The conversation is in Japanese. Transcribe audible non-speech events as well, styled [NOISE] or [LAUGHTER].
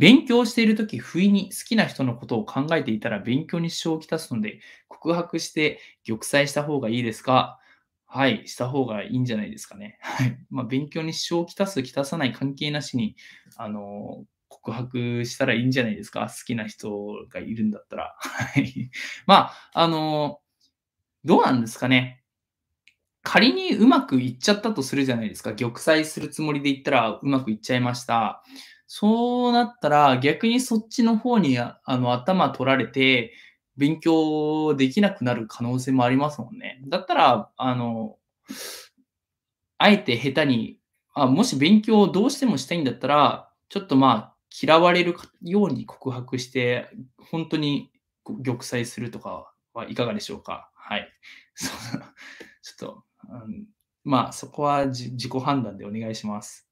勉強しているとき、不意に好きな人のことを考えていたら勉強に支障をきたすので、告白して玉砕した方がいいですかはい、した方がいいんじゃないですかね。はい。まあ、勉強に支障をきたす、きたさない関係なしに、あの、告白したらいいんじゃないですか好きな人がいるんだったら。はい。まあ、あの、どうなんですかね。仮にうまくいっちゃったとするじゃないですか。玉砕するつもりで言ったらうまくいっちゃいました。そうなったら逆にそっちの方にあの頭取られて勉強できなくなる可能性もありますもんね。だったら、あの、あえて下手に、あもし勉強をどうしてもしたいんだったら、ちょっとまあ嫌われるように告白して、本当に玉砕するとかはいかがでしょうか。はい。そ [LAUGHS] うちょっと、うん、まあそこは自己判断でお願いします。